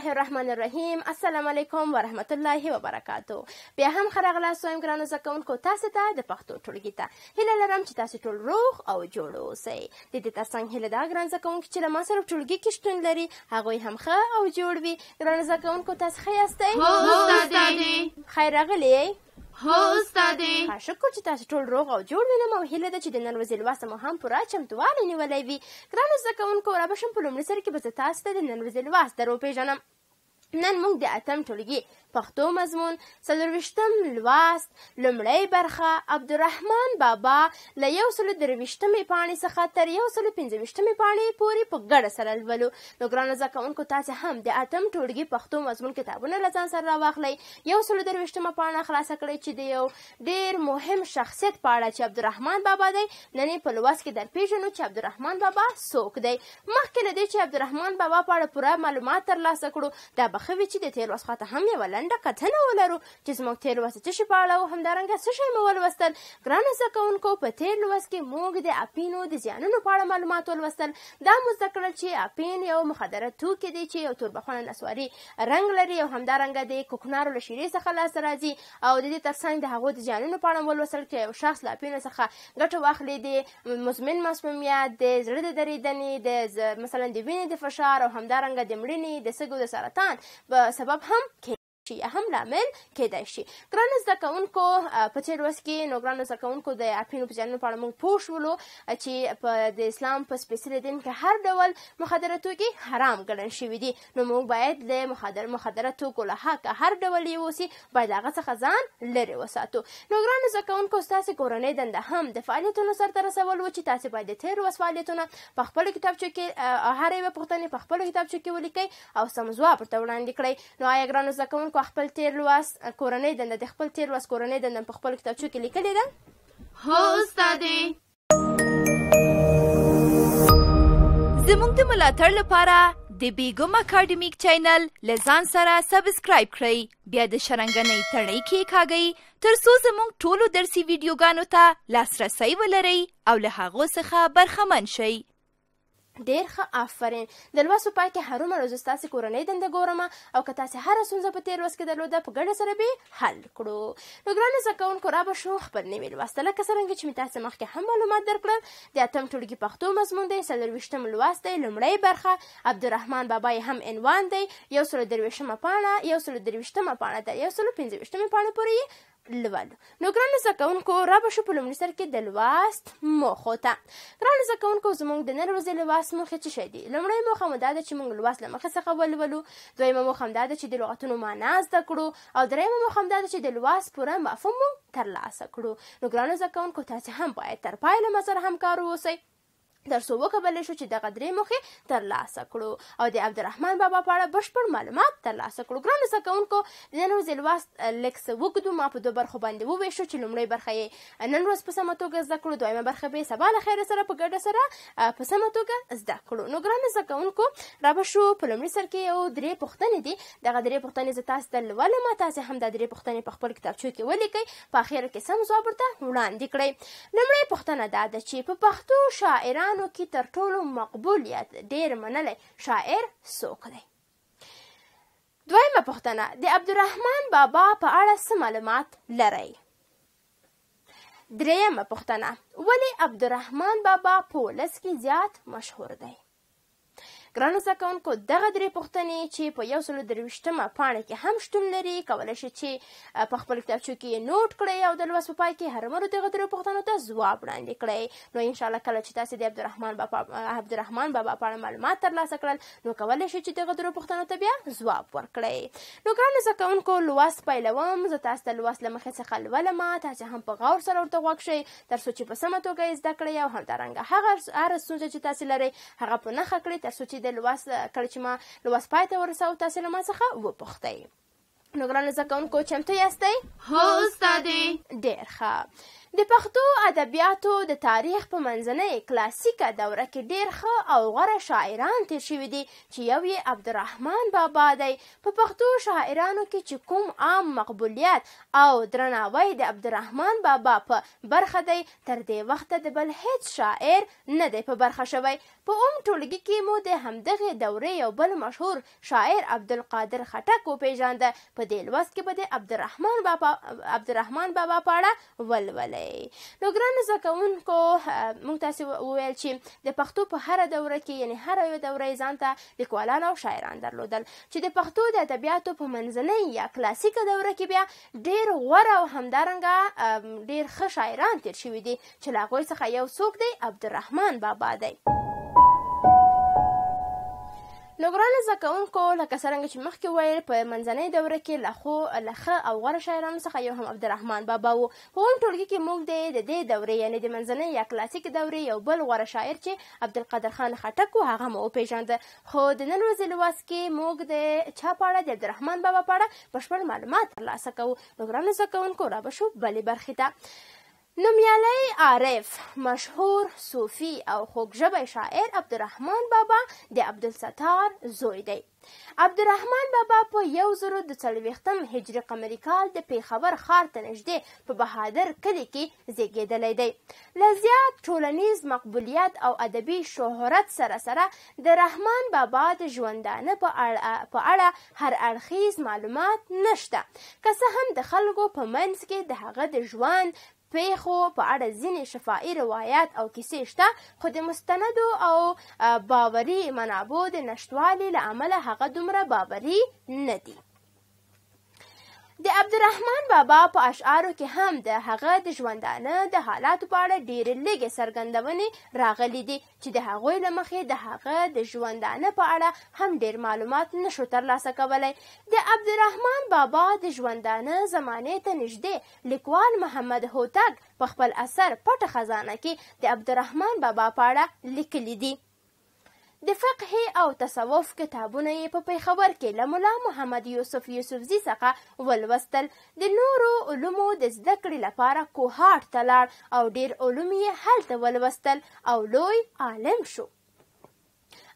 الله الرحمن الرحیم السلام علیکم ورحمت الله وبرکاتو بیا هم خرغلا سویم ګرانو زکونکو تاسو ته د پښتو ټولګي ته هله لرم چې تاسو ټول روغ او جوړ اوسئ د دې ترڅنګ هله دا ګران زکونکو چې له ما سره ټولګي کې شتون لري هغه هم ښه او جوړ وي ګرانو زکونکو تاسو ښه یاستئ خیر راغلی هو استادې ښه شکر چې تاسو ټول روغ او جوړ وینم او هیله ده چې د نن ورځې لوست مو هم پوره چمتووالی نیولی وي ګرانو زده کوونکو رابشم په لومړي سر کې به زه تاسو ته د نن ورځې لوست در وپېژنم نن موږ د اتم ټولګي پښتو مضمون څلرویشتم لوست لومړۍ برخه عبدالرحمن بابا له یو سلو درویشتمې پاڼې څخه تر یو سلو پنځویشتمې پاڼې پورې په ګډه سره لولو نو ګرانو زده کوونکو تاسې هم د اتم ټولګي پښتو مضمون کتابونه له ځان سره راواخلئ یو سلو درویشتمه پاڼه خلاصه کړئ چې د یو ډېر مهم شخصیت په اړه چې عبدالرحمن بابا دی نن په لوست کې در پیژنو چې عبدالرحمن بابا څوک دی مخکې له دې چې عبدالرحمن بابا په اړه پوره معلومات ترلاسه کړو دا به ښه وي چې د تېر وسخه هم یوه لنډه کتنه ولرو چې زموږ تېر لوست څه شي په اړه او همدارنګه څه شی مو ولوستل ګرانو زده کوونکو په تېر لوست کې موږ د اپینو د زیانونو په اړه معلومات ولوستل دا مو زده کړل چې اپین یو مخدره توکی دی چې یو توربخونه نسواري رنګ لري او همدارنګه د کوکنارو له شیرې څخه لاسته راځي او د دې ترڅنګ د هغو د زیانونو په اړه ولوستل کې یو شخص له اپینو څخه ګټه واخلي د مزمن مسمومیت د زړه د درېدنې د مثلا د وینې د فشار او همدارنګه د مړینې د سږو د سرطان په سبب هم کې چې اهم لامل کېدای شي ګران زده کوونکو په تیر ورځ کې نو ګران زده کوونکو د اپینو په جنن په اړه موږ پوه شولو چې په د اسلام په سپیڅلي دین کې هر ډول مخدره توکي حرام ګڼل شوي دي نو موږ باید د مخدر مخدره توکو له حق هر ډول یې وسی باید هغه څخه ځان لري وساتو نو ګران زده کوونکو تاسو کورنۍ دنده هم د فعالیتونو سره رسول و چې تاسو باید د تیر ورځ فعالیتونه په خپل کتابچو کې هر یو پښتنې په خپل کتابچو کې ولیکي او سم ځواب ورته وړاندې کړئ نو آیا ګران زده کوونکو په خپل تیر لوست کورنۍ دنده د خپل تیر لوست کورنۍ دنده په خپل کتابچو کې لیکلې ده هو استادې زموږ د ملاتړ لپاره د بیګم اکیډمیک چینل لزان سره سبسکرایب کړئ بیا د شرنګنۍ تړۍ کې کاږئ تر څو زموږ ټولو درسي ویډیوګانو ته لاسرسی ولرئ او له هغو څخه برخمن شئ ډیر ښه آفرین د لوست په پای کې هرومرو زه ستاسې کورنۍ دنده ګورم او که تاسې هره ستونزه په تېر لوست کې درلوده په ګډه سره به حل کړو نو ګرانو زده کوونکو را به شو خپل نوي لوست لکه څرنګه چې مې تاسې مخکې هم معلومات درکړل د اتم ټولګي پښتو مضمون دی څلرویشتم لوست دی لومړۍ برخه عبدالرحمن بابا یې هم عنوان دی یو سل درویشتمه پاڼه یو سل درویشتمه پاڼه ده یو سل پنځه ویشتمې پاڼې پورې لول نو ګرانو زده کوونکو را به شو په لومړي سر کې د لوست موخو ته ګرانو زده کوونکو زموږ د نن ورځې لوست موخې څه شی دي لومړۍ موخه مو دا ده چې موږ لوست له مخې څخه ولولو دویمه موخه هم دا ده چې د لغتونو معنا زده کړو او درېیمه موخه هم دا ده چې د لوست پوره مفهوم ترلاسه کړو نو ګرانو زده کوونکو تاسې هم باید تر پایله مزر همکار واوسئ تر څو وکولی شو چې دغه درې موخې ترلاسه کړو او د عبدالرحمن بابا په اړه بشپړ معلومات ترلاسه کړو ګرانو زده کوونکو د نن ورځې لوست لږ څه وږدو ما په دوه برخو باندې وویشو چې لومړۍ برخه یې نن ورځ په سمه توګه زده کړو دویمه برخه به یې سبا له خیره سره په ګډه سره په سمه توګه زده کړو نو ګرانو زده کوونکو را به شو په لومړي سر کې یو درې پوښتنې دي دغه درې پوښتنې زه تاسو ته لولم تاسې هم دا درې پوښتنې په خپل کتابچو کې ولیکئ په اخره کې سم ځواب ورته وړاندې کړئ لومړۍ پوښتنه دا ده چې په پښتو شاعران شاعرانو کې تر ټولو مقبول یا ډیر منلی شاعر څوک دی دویمه پوښتنه د عبدالرحمن بابا په اړه څه معلومات لرئ درېیمه پوښتنه ولې عبدالرحمن بابا په ولس کې زیات مشهور دی ګرانو زده کوونکو دغه درې پوښتنې چې په یو سلو درویشتمه پاڼه کې هم شتون لري کولی شئ چې په خپل کتابچو کې نوټ کړئ او د لوست په پای کې هر مرو دغه درې پوښتنو ته ځواب وړاندې کړئ نو انشاءالله کله چې تاسې د عبدالرحمن بابا عبدالرحمن بابا په اړه معلومات ترلاسه کړل نو کولی شئ چې دغه درې پوښتنو ته بیا ځواب ورکړئ نو ګرانو زده کوونکو لوست پیلوم زه تاسو ته لوست له مخې څخه لولم تاسې هم په غور سره ورته غوږ شئ تر څو چې په سمه توګه یې زده کړئ او همدارنګه هغه هر ستونزه چې تاسې لرئ هغه په نښه کړئ تر څو چې چې د لوست کله چې ما لوست پای ته ورساو تاسو له ما څخه وپوښتئ نو ګران زده کوونکو چمتو یاستئ هو استادې ډېر ښه د پښتو ادبیاتو د تاریخ په منځنۍ کلاسیکه دوره کې ډېر ښه او غوره شاعران تیر شوي دي چې یو یې عبدالرحمن بابا دی په پښتو شاعرانو کې چې کوم عام مقبولیت او درناوی د عبدالرحمن بابا په برخه دی تر دې وخته د بل هیڅ شاعر نه دی په برخه شوی په اوم ټولګي کې مو د همدغې دورې یو بل مشهور شاعر عبدالقادر خټک وپېژانده په دې لوست کې به د عبدالرحمن بابا عبدالرحمن بابا په اړه ولولئ کړئ نو ګران زده کوونکو موږ تاسو وویل چې د پښتو په هر دوره کې یعنی هر یو دوره ځان ته لیکوالان او شاعران درلودل چې د پښتو د ادبیاتو په منځنۍ یا کلاسیک دوره کې بیا ډیر غوره او همدارنګه ډیر ښه شاعران تیر شوي دي چې لاغوی څخه یو څوک دی عبدالرحمن بابا دی نو ګرانو زده کوونکو لکه څرنګه چې مخکې ویل په منځنۍ دوره کې له خو له ښه او غوره شاعرانو څخه یو هم عبدالرحمن بابا و په هم ټولګي کې موږ د د دې دورې یعنې د منځنۍ یا کلاسیک دورې یو بل غوره شاعر چې عبدالقادر خان خټک و هغه مو وپېژانده خو د نن ورځې لوست کې موږ د چا په اړه د عبدالرحمن بابا په اړه بشپړ معلومات ترلاسه کوو نو ګرانو زده کوونکو را به شو بلې برخې ته نومیالی عارف مشهور صوفي او خوږژبی شاعر عبدالرحمن بابا د عبدالستار زوی دی عبدالرحمن بابا په یو زرو د څلوېښتم هجري قمري کال د پیښور ښار ته نږدې په بهادر کلي کې زیږېدلی دی له زیات ټولنیز مقبولیت او ادبي شهرت سره سره د رحمان بابا د ژوندانه په اړه, په اړه هر اړخیز معلومات نشته که څه هم د خلکو په منځ کې د هغه د ژوند پیښو په اړه ځینې شفاهي روایات او کیسې شته خو د مستندو او باوري منابعو د نشتوالي له امله هغه دومره باوري نه دي د عبدالرحمن بابا په اشعارو کې هم د هغه د ژوندانه د حالاتو په اړه ډېرې لږې څرګندونې راغلي دي چې د هغوی له مخې د هغه د ژوندانه په اړه هم ډېر معلومات نشو ترلاسه کولی د عبدالرحمن بابا د ژوندانه زمانې ته نږدې لیکوال محمد هوتک په خپل اثر پټه خزانه کې د عبدالرحمن بابا په اړه لیکلی دي د فقه او تصوف کتابونه یې په پیښور کې له ملا محمد یوسف یوسفزي څخه ولوستل د نورو علومو د زده کړې لپاره کوهاټ ته لاړ او ډیر علوم یې هلته ولوستل او لوی عالم شو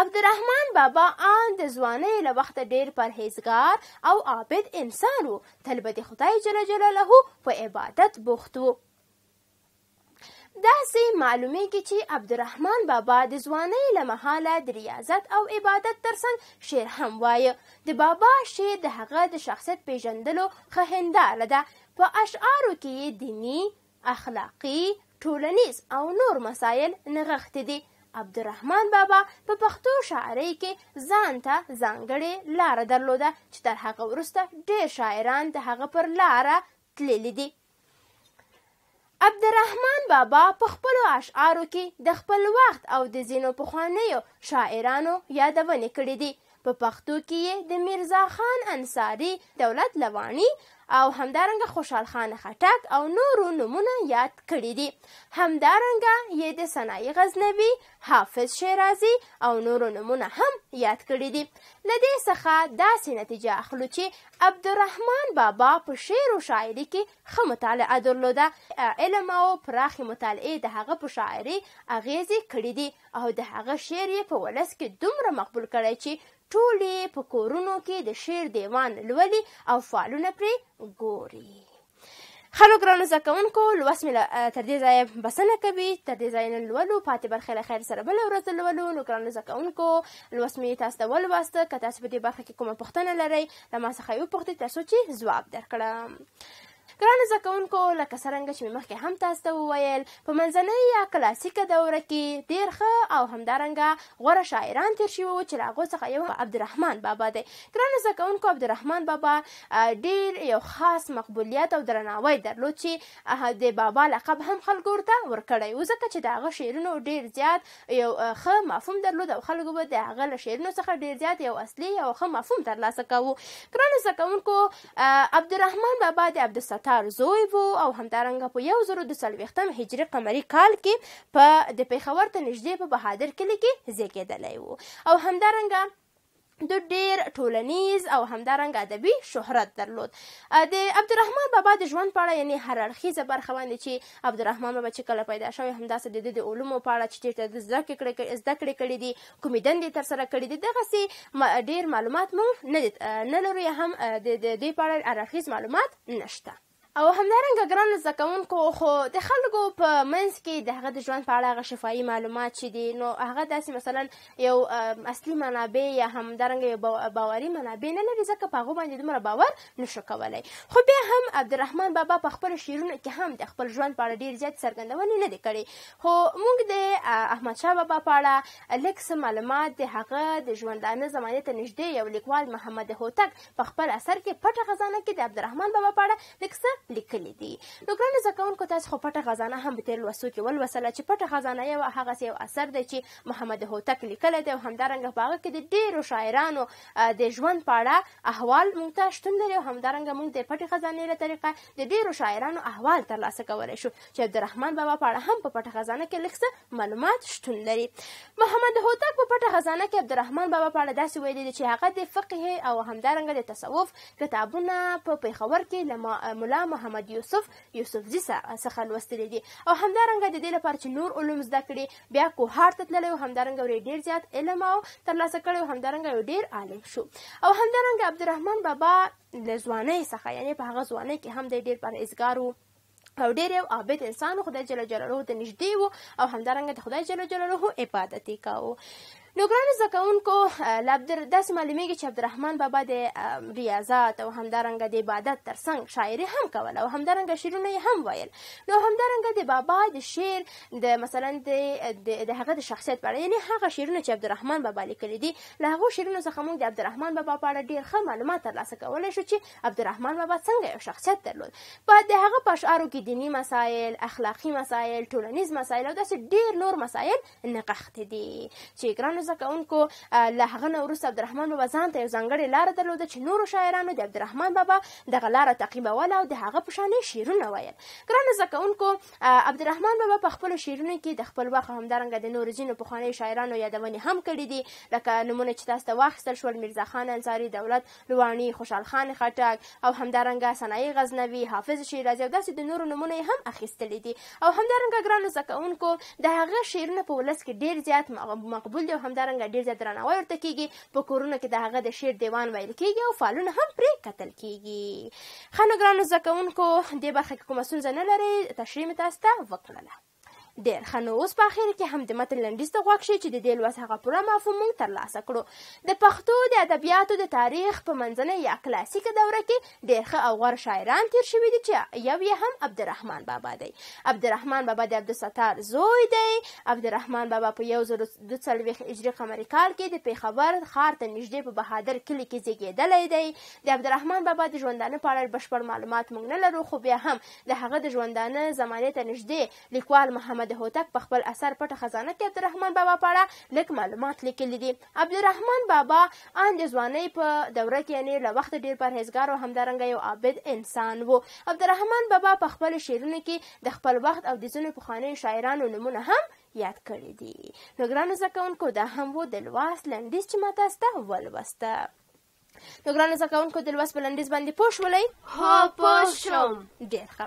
عبدالرحمن بابا آن د ځوانۍ له وخته ډیر پرهیزګار او عابد انسان و تل به د خدای جل جلاله په عبادت بوخت و داسې معلومیږي چې عبدالرحمن بابا د ځوانۍ له مهاله د ریاضت او عبادت ترڅنګ شعر هم وایه د بابا شعر د هغه د شخصیت پیژندلو ښه هنداره ده په اشعارو کې یې دیني اخلاقي ټولنیز او نور مسایل نغښتي دي عبدالرحمن بابا په پښتو شاعرۍ کې ځان ته ځانګړې لاره درلوده چې تر هغه وروسته ډېر شاعران د هغه پر لاره تللي دي عبدالرحمن بابا په خپلو اشعارو کې د خپل وخت او د ځینو پخوانیو شاعرانو یادونې کړې دي په پښتو کې یې د میرزا خان انصاري دولت لوانی او همدارنګه خوشحال خان خټک او نورو نومونه یاد کړي دي همدارنګه یې د سنای غزنوي حافظ شیرازي او نورو نومونه هم یاد کړي دي لدې څخه داسې نتیجه اخلو چې عبدالرحمن بابا په شعر او شاعري کې ښه مطالعه درلوده علم او پراخې مطالعې د هغه په شاعري اغیزې کړي دي او د هغه شعر یې په ولس کې دومره مقبول کړی چې ټول یې په کورونو کې د شعر دیوان لولي او فعالونه پرې ګوري خلو ګرانو زده کوونکو لوست مې تر دې ځایه بسنه کوي تر دې ځایه نن لولو پاتې برخه له خیر سره بله ورځ لولو نو ګرانو زده کوونکو لوست مې تاسو ته ولوسته که تاسو په دې برخه کې کومه پوښتنه لرئ له ما څخه یې وپوښتئ تر څو چې ځواب درکړم ګرانو زده کوونکو لکه څرنګه چې مې مخکې هم تاسو ته وویل په منځنۍ یا کلاسیکه دوره کې ډېر ښه او همدارنګه غوره شاعران تیر شوي وو چې له هغو څخه یو عبدالرحمن بابا دی ګرانو زده کوونکو عبدالرحمن بابا ډېر یو خاص مقبولیت او درناوی درلود چې د بابا لقب هم خلکو ورته ورکړی و ځکه چې د هغه شعرونو ډېر زیات یو ښه مفهوم درلود او خلکو به د هغه له شعرونو څخه ډېر زیات یو اصلي او ښه مفهوم ترلاسه کوو ګرانو زده کوونکو عبدالرحمن بابا د عبدالستار تاتار زوی وو او همدارنګه په یو زرو د څلوېښتم هجري قمري کال کې په د پیښور ته نږدې په بهادر کلي کې زیږېدلی وو او همدارنګه د ډیر ټولنیز او همدارنګ ادبي شهرت درلود د عبدالرحمن بابا د ژوند په اړه یعنی هر اړخیزه برخه باندې چې عبدالرحمن بابا چې کله پیدا شوی همداسې د د علومو په اړه چې ډېر زده کړې زده کړې کړې دي کومې دندې ترسره کړې دي دغسې ډېر معلومات موږ نه لرو یا هم د دې په اړه هر اړخیز معلومات نشته او همدارنګه ګران زده کوونکو خو د خلکو په منځ کې د هغه د ژوند په اړه هغه شفاهي معلومات چې دي نو هغه داسې مثلا یو اصلي منابع یا همدارنګه یو باوري منابع نه لري ځکه په هغو باندې دومره باور نشو کولی خو بیا هم عبدالرحمن بابا په خپلو شعرونو کې هم د خپل ژوند په اړه ډېر زیات څرګندونې نه دي کړې خو موږ د احمدشاه بابا په اړه لږ څه معلومات د هغه د ژوندانه زمانې ته نږدې یو لیکوال محمد هوتک په خپل اثر کې پټه خزانه کې د عبدالرحمن بابا په اړه لږ څه لیکلي دي نو ګرانو زده کوونکو تاسو خو پټه خزانه هم په تیر لوستو کې ولوسله چې پټه خزانه یو هغه یو اثر دی چې محمد هوتک لیکلی دی او همدارنګه په هغه کې د ډیرو شاعرانو د ژوند په اړه احوال موږ ته شتون لري او همدارنګه موږ د پټې خزانې له طریقه د ډیرو شاعرانو احوال ترلاسه کولی شو چې عبدالرحمن بابا په اړه هم په پټه خزانه کې لږ معلومات شتون لري محمد هوتک په پټه خزانه کې عبدالرحمن بابا په اړه داسې ویلي دي چې هغه د فقه او همدارنګه د تصوف کتابونه په پیښور کې له ملا محمد یوسف یوسفزي څخه لوستلې دي او همدارنګه د دې لپاره چې نور علوم زده کړي بیا کوهار ته تللی او همدارنګه ډیر زیات علم او ترلاسه کړی او همدارنګه یو ډیر عالم شو او همدارنګه عبدالرحمن بابا له ځوانۍ څخه یعنی په هغه ځوانۍ کې هم د ډیر پرهیزګار وو او ډېر یو عابد انسان خدای جل جلاله ته نږدې وو او همدارنګه د خدای جل جلاله عبادت یې کاوه نو ګرانو زده کوونکو داسې معلومیږي چې عبدالرحمن بابا د ریاضات او همدارنګه د عبادت ترڅنګ شاعري هم کوله او همدارنګه شعرونه یې هم ویل نو همدارنګه د بابا د شعر د مثلا د د هغه د شخصیت په اړه یعنی هغه شعرونه چې عبدالرحمن بابا لیکلي دي له هغو شعرونو څخه موږ د عبدالرحمن بابا په اړه ډېر ښه معلومات ترلاسه کولی شو چې عبدالرحمن بابا څنګه یو شخصیت درلود په د هغه په اشعارو کې دینی مسایل اخلاقي مسایل ټولنیز مسایل او داسې ډېر نور مسایل نغښتي دي چې ګرانو مبارزه کوونکو له هغه نه وروسته عبدالرحمن بابا ځان ته یو ځانګړې لاره درلوده چې نورو شاعرانو د عبدالرحمن بابا دغه لاره تعقیبوله او د هغه په شان شعرونه ویل ګرانو زده کوونکو عبدالرحمن بابا په خپلو شعرونو کې د خپل وخت همدارنګه د نورو ځینو پخوانیو شاعرانو یادونې هم کړې دي لکه نمونه چې تاسو ته واخیستل شول میرزا خان انصاري دولت لوانی خوشحال خان خټک او همدارنګه سنای غزنوي حافظ شیرازي او داسې د نورو نمونه هم اخیستلې دي او همدارنګه ګرانو زده کوونکو د هغه شعرونه په ولس کې ډیر زیات مقبول دي او همدارنګه ډیر زیات درناوی ورته کیږي په کورونو کې د هغه د شعر دیوان ویل کیږي او فالونه هم پرې کتل کیږي خنګرانو زکونکو د برخه کې کومه سنځ نه لري تشریح متاسته وکړه ډیر ښه نو اوس په اخر کې هم د متن لنډیز ته غوږ شئ چې د دې لوست هغه پوره مفهوم موږ ترلاسه کړو د پښتو د ادبیاتو د تاریخ په منځنۍ یا کلاسیکه دوره کې ډیر ښه او غوره شاعران تیر شوي دي چې یو یې هم عبدالرحمن بابا دی عبدالرحمن بابا د عبدالستار زوی دی عبدالرحمن بابا په یو زر د څلوېښت هجري قمري کال کې د پیښور ښار ته نږدې په بهادر کلي کې زیږېدلی دی د عبدالرحمن بابا د ژوندانه په اړه بشپړ معلومات موږ نه لرو خو بیا هم د هغه د ژوندانه زمانې ته نږدې لیکوال محمد احمد هوتک په خپل اثر پټه خزانه کې عبدالرحمن بابا په اړه لږ معلومات لیکلي دي عبدالرحمن بابا ان د ځوانۍ په دوره کې یعنې له وخته ډېر پرهیزګار او همدارنګه یو عابد انسان و عبدالرحمن بابا په خپل شعرونو کې د خپل وخت او د ځینو پخوانیو شاعرانو نومونه هم یاد کړي دي نو ګرانو زده کوونکو دا هم و د لوست لنډیز چې ما تاسو ته ولوسته نو ګرانو زده کوونکو د لوست په لنډیز باندې پوه شولئ هو پوه شوم ډېر ښه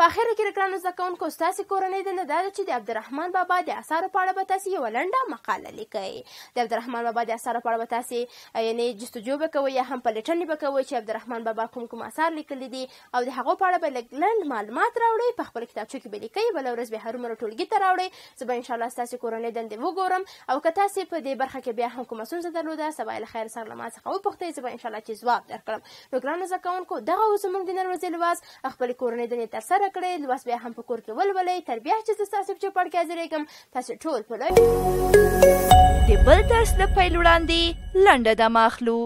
په اخره کې ګرانو زده کوونکو ستاسې کورنۍ دنده دا ده چې د عبدالرحمن بابا د اثارو په اړه به تاسې یوه لنډه مقاله لیکئ د عبدالرحمن بابا د اثارو په اړه به تاسې یعنې جستجو به کوئ یا هم پلټنې به کوئ چې عبدالرحمن بابا کوم کوم اثار لیکلي دي او د هغو په اړه به لږ لنډ معلومات راوړئ په خپل کتابچو کې به لیکئ بله ورځ به هرومره ټولګي ته راوړئ زه به انشاءالله ستاسې کورنۍ دندې وګورم او که تاسې په دې برخه کې بیا هم کومه ستونزه درلوده سبا له خیر سره له ما څخه وپوښتئ زه به به ان شاء الله چې ځواب درکړم نو ګرانو زده کوونکو دغه زموږ د نن ورځې لوست خپلې کورنۍ دنې ترسره کړئ لوست بیا هم په کور کې ولولئ تر بیا چې زه ستاسو په چوپړ کې حاضرې کوم تاسو ټول په د بل درس د پیل وړاندې لنډه دمه اخلو